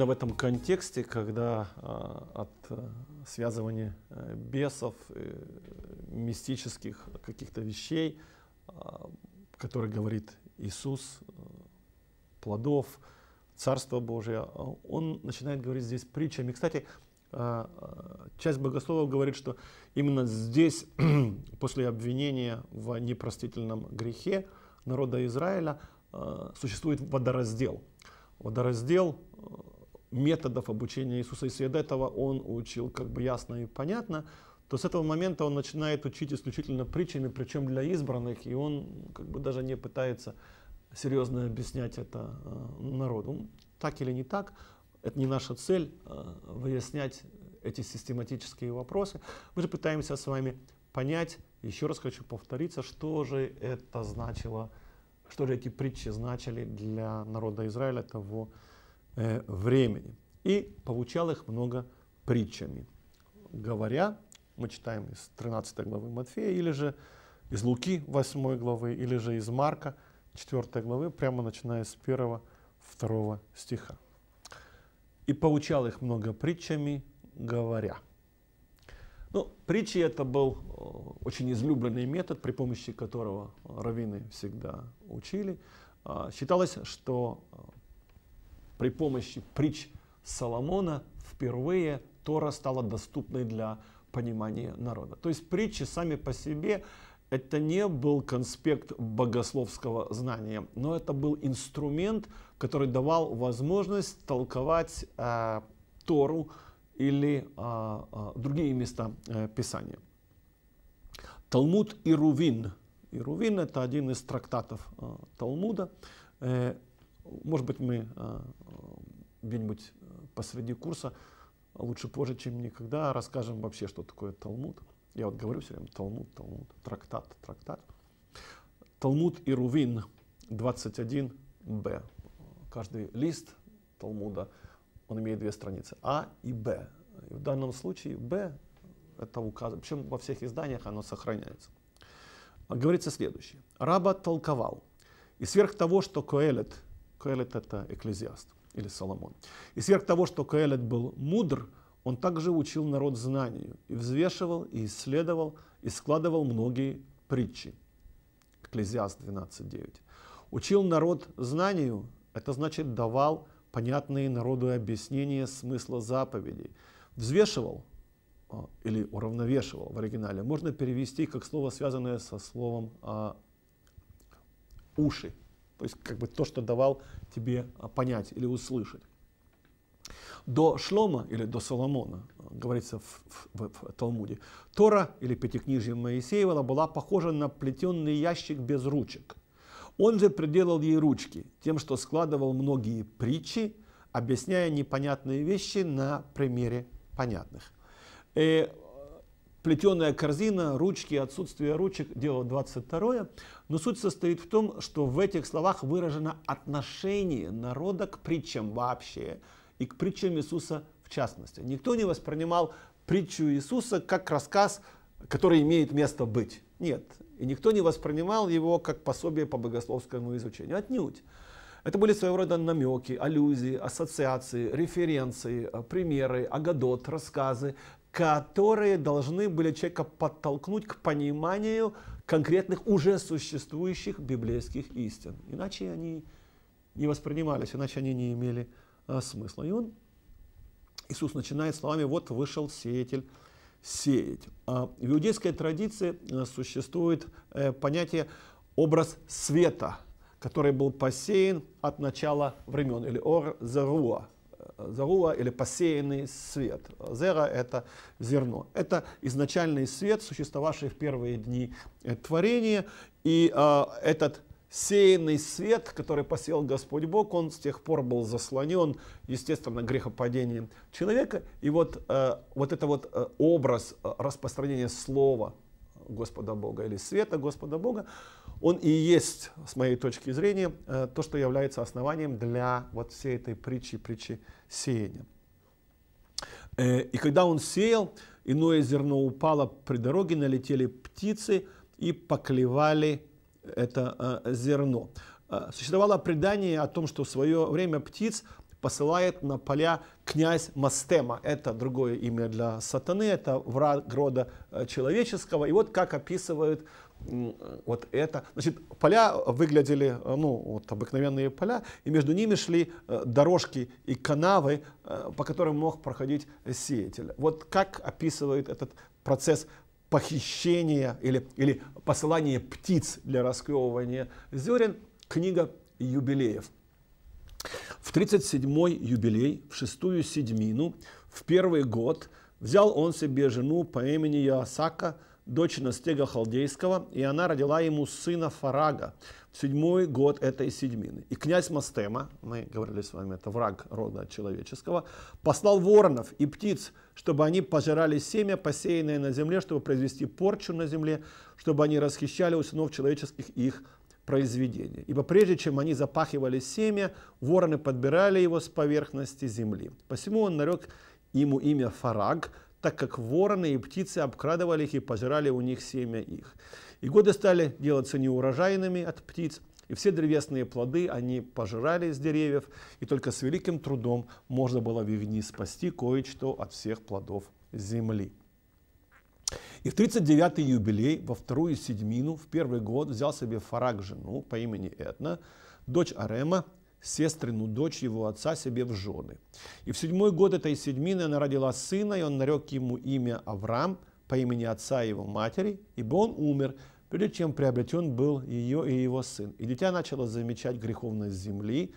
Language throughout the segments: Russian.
именно в этом контексте, когда а, от э, связывания э, бесов, э, мистических каких-то вещей, а, которые говорит Иисус, плодов, Царство Божие, а, он начинает говорить здесь притчами. Кстати, часть богословов говорит, что именно здесь, после обвинения в непростительном грехе народа Израиля, существует водораздел. Водораздел методов обучения Иисуса, если до этого он учил как бы ясно и понятно, то с этого момента он начинает учить исключительно притчами, причем для избранных, и он как бы даже не пытается серьезно объяснять это э, народу. Так или не так, это не наша цель э, выяснять эти систематические вопросы. Мы же пытаемся с вами понять, еще раз хочу повториться, что же это значило, что же эти притчи значили для народа Израиля того, Э, времени. И получал их много притчами. Говоря, мы читаем из 13 главы Матфея, или же из Луки 8 главы, или же из Марка 4 главы, прямо начиная с 1-2 стиха. «И получал их много притчами, говоря». Ну, притчи это был э, очень излюбленный метод, при помощи которого раввины всегда учили. А, считалось, что э, при помощи притч Соломона впервые Тора стала доступной для понимания народа. То есть притчи сами по себе это не был конспект богословского знания, но это был инструмент, который давал возможность толковать э, Тору или э, э другие места э, Писания. Талмуд и Рувин. И Рувин это один из трактатов э, Талмуда. Э, может быть, мы а, где-нибудь э, посреди курса, лучше позже, чем никогда, расскажем вообще, что такое Талмуд. Я вот говорю все время Талмуд, Талмуд, трактат, трактат. Талмуд и Рувин 21б. Каждый лист Талмуда, он имеет две страницы, А и Б. И в данном случае Б это указано, причем во всех изданиях оно сохраняется. Говорится следующее. Раба толковал. И сверх того, что Коэлет Каэлет это экклезиаст или Соломон. И сверх того, что Каэлет был мудр, он также учил народ знанию и взвешивал, и исследовал, и складывал многие притчи. Экклезиаст 12.9. Учил народ знанию, это значит давал понятные народу объяснения смысла заповедей. Взвешивал а, или уравновешивал в оригинале можно перевести как слово, связанное со словом а, уши то есть как бы то, что давал тебе а, понять или услышать. До Шлома или до Соломона, а, говорится в, в, в Талмуде, Тора или Пятикнижие Моисеева была похожа на плетенный ящик без ручек. Он же приделал ей ручки тем, что складывал многие притчи, объясняя непонятные вещи на примере понятных. И э, плетеная корзина, ручки, отсутствие ручек, дело 22. Но суть состоит в том, что в этих словах выражено отношение народа к притчам вообще и к притчам Иисуса в частности. Никто не воспринимал притчу Иисуса как рассказ, который имеет место быть. Нет. И никто не воспринимал его как пособие по богословскому изучению. Отнюдь. Это были своего рода намеки, аллюзии, ассоциации, референции, э, примеры, агадот, рассказы, которые должны были человека подтолкнуть к пониманию конкретных уже существующих библейских истин. Иначе они не воспринимались, иначе они не имели а, смысла. И он, Иисус начинает словами «Вот вышел сеятель сеять». А в иудейской традиции а, существует э, понятие «образ света», который был посеян от начала времен, или «ор заруа», заруа или посеянный свет. Зера – это зерно. Это изначальный свет, существовавший в первые дни э, творения. И э, этот сеянный свет, который посеял Господь Бог, он с тех пор был заслонен, естественно, грехопадением человека. И вот, э, вот это вот э, образ э, распространения слова Господа Бога или света Господа Бога, он и есть, с моей точки зрения, э, то, что является основанием для вот всей этой притчи, притчи сеяния. Э, и когда он сеял, иное зерно упало при дороге, налетели птицы и поклевали это э, зерно. Существовало предание о том, что в свое время птиц посылает на поля князь Мастема. Это другое имя для сатаны, это враг рода человеческого. И вот как описывают вот это. Значит, поля выглядели, э, ну, вот обыкновенные поля, и между ними шли э, дорожки и канавы, э, по которым мог проходить сеятель. Вот как описывает этот процесс похищения или, или посылания птиц для расклевывания зерен книга юбилеев. В 37-й юбилей, в шестую седьмину, в первый год взял он себе жену по имени Яосака – дочь Настега Халдейского, и она родила ему сына Фарага в седьмой год этой седьмины. И князь Мастема, мы говорили с вами, это враг рода человеческого, послал воронов и птиц, чтобы они пожирали семя, посеянное на земле, чтобы произвести порчу на земле, чтобы они расхищали у сынов человеческих их произведения. Ибо прежде чем они запахивали семя, вороны подбирали его с поверхности земли. Посему он нарек ему имя Фараг, так как вороны и птицы обкрадывали их и пожирали у них семя их. И годы стали делаться неурожайными от птиц, и все древесные плоды они пожирали из деревьев, и только с великим трудом можно было в их дни спасти кое-что от всех плодов земли. И в 39-й юбилей, во вторую седьмину, в первый год взял себе Фарак жену по имени Этна, дочь Арема, сестрину дочь его отца себе в жены. И в седьмой год этой седьмины она родила сына, и он нарек ему имя Авраам по имени отца его матери, ибо он умер, прежде чем приобретен был ее и его сын. И дитя начало замечать греховность земли,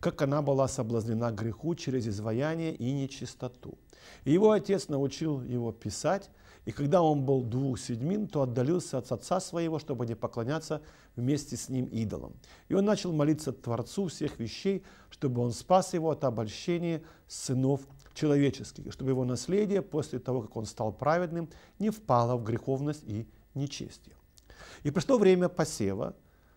как она была соблазнена греху через изваяние и нечистоту. И его отец научил его писать, и когда он был двух седьмин, то отдалился от отца своего, чтобы не поклоняться вместе с ним идолам. И он начал молиться Творцу всех вещей, чтобы он спас его от обольщения сынов человеческих, чтобы его наследие после того, как он стал праведным, не впало в греховность и нечестие. И пришло время посева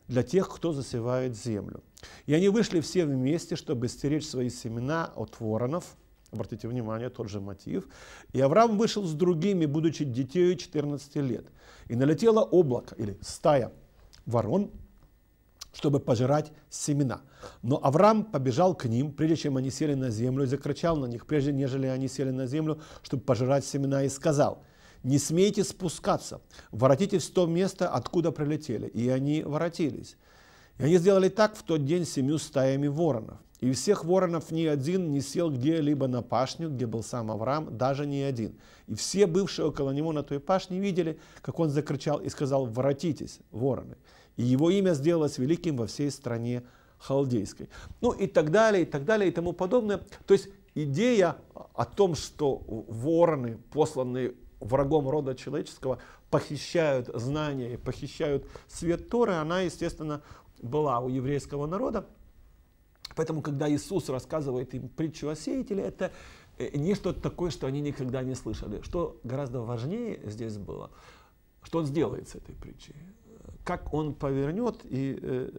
для тех, кто засевает землю. И они вышли все вместе, чтобы стеречь свои семена от воронов – Обратите внимание, тот же мотив. «И Авраам вышел с другими, будучи детей 14 лет, и налетело облако, или стая ворон, чтобы пожирать семена. Но Авраам побежал к ним, прежде чем они сели на землю, и закричал на них, прежде нежели они сели на землю, чтобы пожирать семена, и сказал, «Не смейте спускаться, воротитесь в то место, откуда прилетели». И они воротились. И они сделали так в тот день семью стаями воронов. И всех воронов ни один не сел где-либо на пашню, где был сам Авраам, даже ни один. И все бывшие около него на той пашне видели, как он закричал и сказал «Воротитесь, вороны!» И его имя сделалось великим во всей стране халдейской. Ну и так далее, и так далее, и тому подобное. То есть идея о том, что вороны, посланные врагом рода человеческого, похищают знания и похищают свет Торы, она, естественно, была у еврейского народа. Поэтому, когда Иисус рассказывает им притчу о сеятеле, это э, не что-то такое, что они никогда не слышали. Что гораздо важнее здесь было, что он сделает с этой притчей, как он повернет и, э,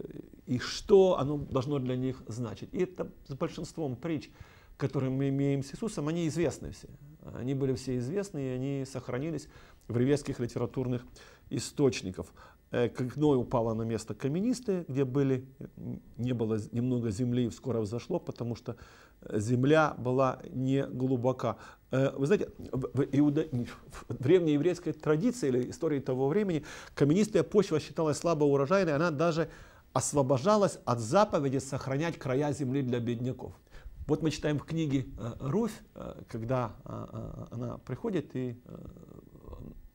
и что оно должно для них значить. И это с большинством притч, которые мы имеем с Иисусом, они известны все. Они были все известны, и они сохранились в ревесских литературных источников. Э, Крикное упала на место каменистое, где были, не было немного земли и вскоре взошло, потому что э, земля была не глубока. Э, вы знаете, в, иуда... в древнееврейской традиции или истории того времени каменистая почва считалась слабоурожайной, она даже освобождалась от заповеди сохранять края земли для бедняков. Вот мы читаем в книге «Руфь», когда она приходит и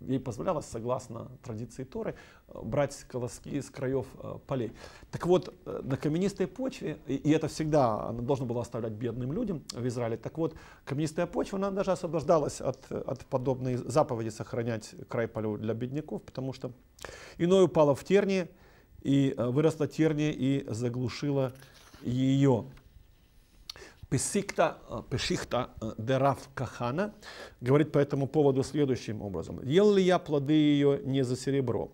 ей позволялось, согласно традиции Торы, э, брать колоски с краев э, полей. Так вот, э, на каменистой почве, и, это всегда она должна была оставлять бедным людям в Израиле, так вот, каменистая почва, она даже освобождалась от, от подобной заповеди сохранять край полю для бедняков, потому что иное упало в тернии, и выросла терния и заглушила ее. Песикта, э, Пешихта э, Дерав Кахана говорит по этому поводу следующим образом. «Ел ли я плоды ее не за серебро?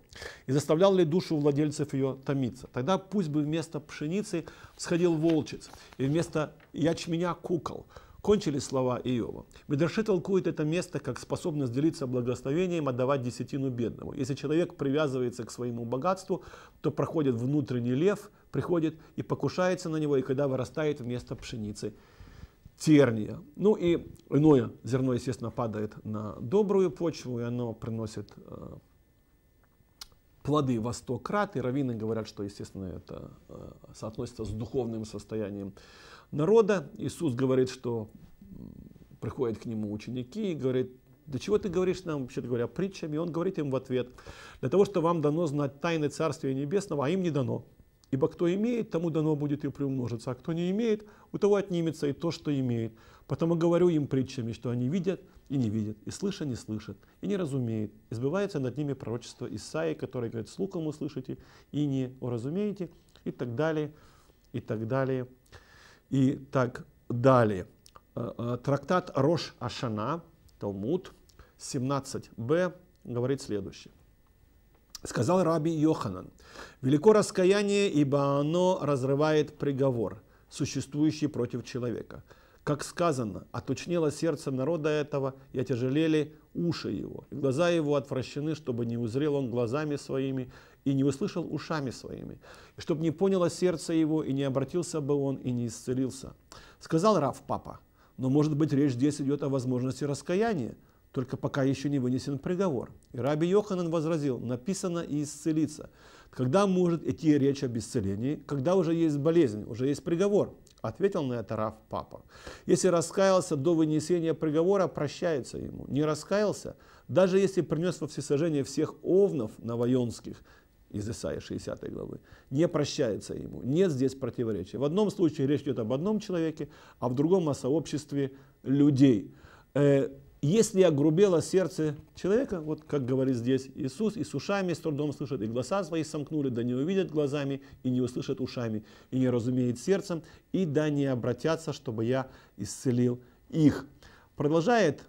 И заставлял ли душу владельцев ее томиться? Тогда пусть бы вместо пшеницы всходил волчец, и вместо ячменя кукол, Кончились слова Иова. Медраши толкует это место как способность делиться благословением, отдавать десятину бедному. Если человек привязывается к своему богатству, то проходит внутренний лев, приходит и покушается на него, и когда вырастает вместо пшеницы терния. Ну и иное зерно, естественно, падает на добрую почву, и оно приносит э, плоды во сто крат. И раввины говорят, что, естественно, это э, соотносится с духовным состоянием народа. Иисус говорит, что приходят к нему ученики и говорит, «Да чего ты говоришь нам, вообще говоря, притчами?» И он говорит им в ответ, «Для того, что вам дано знать тайны Царствия Небесного, а им не дано. Ибо кто имеет, тому дано будет и приумножится, а кто не имеет, у того отнимется и то, что имеет. Потому говорю им притчами, что они видят и не видят, и слыша не слышат, и не разумеют. И над ними пророчество Исаии, которое говорит, слухом услышите и не уразумеете, и так далее, и так далее, и так далее. Трактат Рош Ашана, Талмуд, 17б, говорит следующее. Сказал раби Йоханан, велико раскаяние, ибо оно разрывает приговор, существующий против человека. Как сказано, отучнело сердце народа этого, и отяжелели уши его, и глаза его отвращены, чтобы не узрел он глазами своими, и не услышал ушами своими, и чтоб не поняло сердце его, и не обратился бы он, и не исцелился. Сказал Раф Папа, но может быть речь здесь идет о возможности раскаяния, только пока еще не вынесен приговор. И Раби Йоханан возразил, написано и исцелиться. Когда может идти речь об исцелении? Когда уже есть болезнь, уже есть приговор? Ответил на это Раф Папа. Если раскаялся до вынесения приговора, прощается ему. Не раскаялся, даже если принес во всесожжение всех овнов новоенских, из Исаия 60 главы. Не прощается ему. Нет здесь противоречия. В одном случае речь идет об одном человеке, а в другом о сообществе людей. Э, если огрубело сердце человека, вот как говорит здесь Иисус, и с ушами с трудом слышит, и глаза свои сомкнули, да не увидят глазами, и не услышат ушами, и не разумеет сердцем, и да не обратятся, чтобы я исцелил их. Продолжает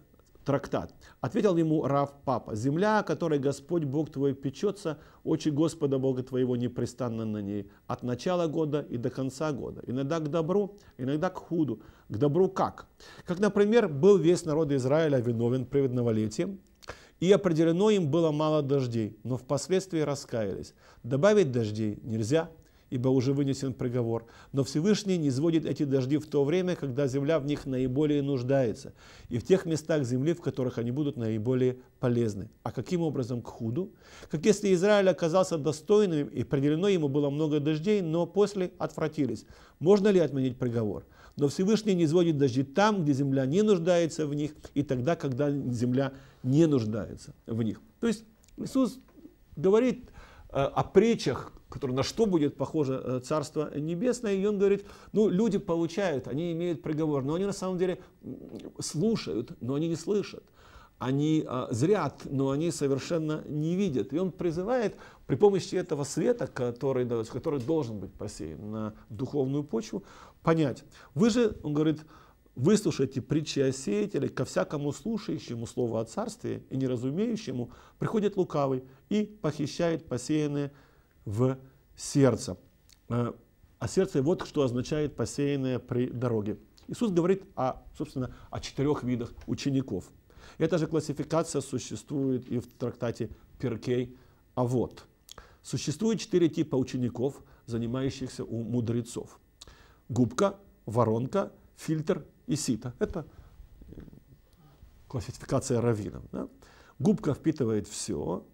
трактат. Ответил ему Рав Папа, «Земля, о которой Господь Бог твой печется, очи Господа Бога твоего непрестанно на ней, от начала года и до конца года, иногда к добру, иногда к худу, к добру как? Как, например, был весь народ Израиля виновен при виноволетии, и определено им было мало дождей, но впоследствии раскаялись. Добавить дождей нельзя, ибо уже вынесен приговор. Но Всевышний не изводит эти дожди в то время, когда земля в них наиболее нуждается, и в тех местах земли, в которых они будут наиболее полезны. А каким образом к худу? Как если Израиль оказался достойным, и определено ему было много дождей, но после отвратились. Можно ли отменить приговор? Но Всевышний не изводит дожди там, где земля не нуждается в них, и тогда, когда земля не нуждается в них. То есть Иисус говорит, Э, о притчах, который, на что будет похоже э, Царство Небесное, и он говорит, ну, люди получают, они имеют приговор, но они на самом деле слушают, но они не слышат. Они а, зрят, но они совершенно не видят. И он призывает при помощи этого света, который, который должен быть посеян на духовную почву, понять. Вы же, он говорит, выслушайте притчи о сеятеле, ко всякому слушающему слово о царстве и неразумеющему приходит лукавый и похищает посеянное в сердце. Э, а сердце вот что означает посеянное при дороге. Иисус говорит, о, собственно, о четырех видах учеников. Эта же классификация существует и в трактате Перкей «А вот». Существует четыре типа учеников, занимающихся у мудрецов. Губка, воронка, фильтр и сито. Это э, классификация раввинов. Да? Губка впитывает все,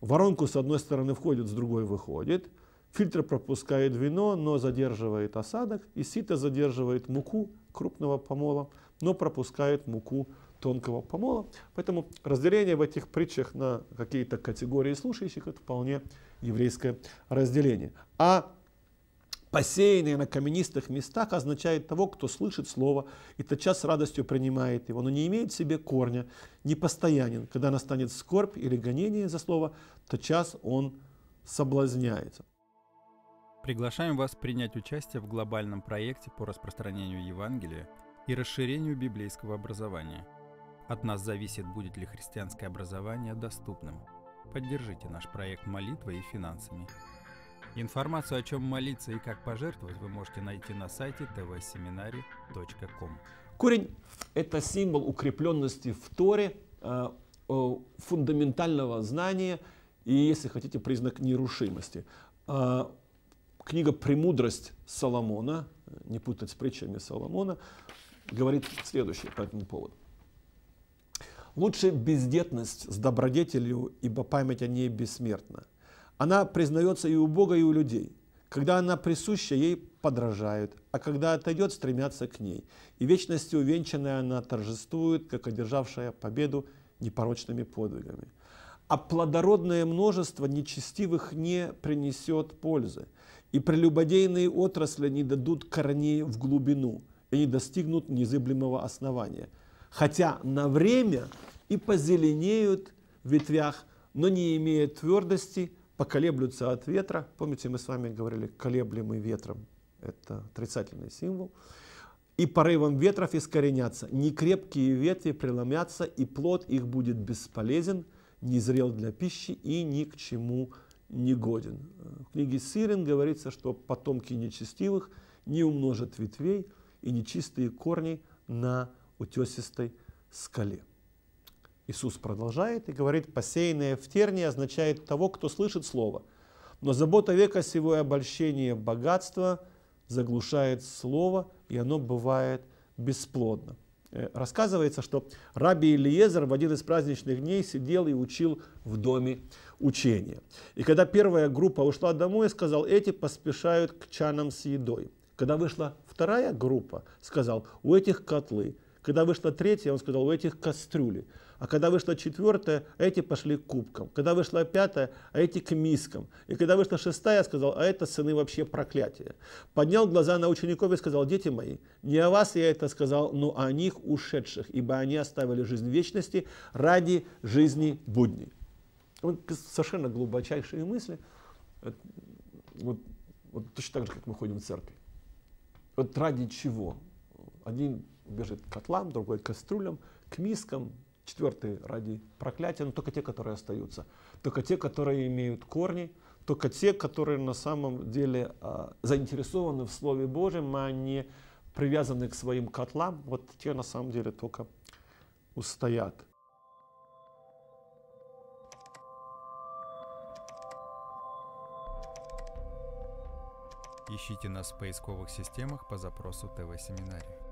воронку с одной стороны входит, с другой выходит, фильтр пропускает вино, но задерживает осадок, и сито задерживает муку крупного помола, но пропускает муку тонкого помола. Поэтому разделение в этих притчах на какие-то категории слушающих – это вполне еврейское разделение. А посеянный на каменистых местах, означает того, кто слышит слово и тотчас с радостью принимает его, но не имеет в себе корня, не постоянен. Когда настанет скорбь или гонение за слово, тотчас он соблазняется. Приглашаем вас принять участие в глобальном проекте по распространению Евангелия и расширению библейского образования. От нас зависит, будет ли христианское образование доступным. Поддержите наш проект молитвой и финансами. Информацию, о чем молиться и как пожертвовать, вы можете найти на сайте tvseminari.com. Корень – это символ укрепленности в Торе, э, э, фундаментального знания и, если хотите, признак нерушимости. Э, книга «Премудрость Соломона», не путать с притчами Соломона, говорит следующее по этому поводу. Лучше бездетность с добродетелью, ибо память о ней бессмертна. Она признается и у Бога, и у людей. Когда она присуща, ей подражают, а когда отойдет, стремятся к ней. И вечностью увенчанная она торжествует, как одержавшая победу непорочными подвигами. А плодородное множество нечестивых не принесет пользы, и прелюбодейные отрасли не дадут корней в глубину и не достигнут незыблемого основания. Хотя на время и позеленеют в ветвях, но не имеют твердости – поколеблются от ветра. Помните, мы с вами говорили, колеблемый ветром – это отрицательный символ. И порывом ветров искоренятся. Некрепкие ветви преломятся, и плод их будет бесполезен, незрел для пищи и ни к чему не годен. В книге Сирин говорится, что потомки нечестивых не умножат ветвей и нечистые корни на утесистой скале. Иисус продолжает и говорит, посеянное в тернии означает того, кто слышит слово. Но забота века сего и обольщение богатства заглушает слово, и оно бывает бесплодно. Э, рассказывается, что раби Илиезер в один из праздничных дней сидел и учил в доме учения. И когда первая группа ушла домой, сказал, эти поспешают к чанам с едой. Когда вышла вторая группа, сказал, у этих котлы – когда вышла третья, он сказал, у этих кастрюли. А когда вышла четвертая, а эти пошли к кубкам. Когда вышла пятая, а эти к мискам. И когда вышла шестая, я сказал, а это сыны вообще проклятия. Поднял глаза на учеников и сказал, дети мои, не о вас я это сказал, но о них ушедших, ибо они оставили жизнь вечности ради жизни будней. Вот совершенно глубочайшие мысли. Вот, вот точно так же, как мы ходим в церковь. Вот ради чего? Один бежит к котлам, другой к кастрюлям, к мискам, четвертый ради проклятия, но только те, которые остаются, только те, которые имеют корни, только те, которые на самом деле а, заинтересованы в Слове Божьем, а не привязаны к своим котлам, вот те на самом деле только устоят. Ищите нас в поисковых системах по запросу ТВ-семинария.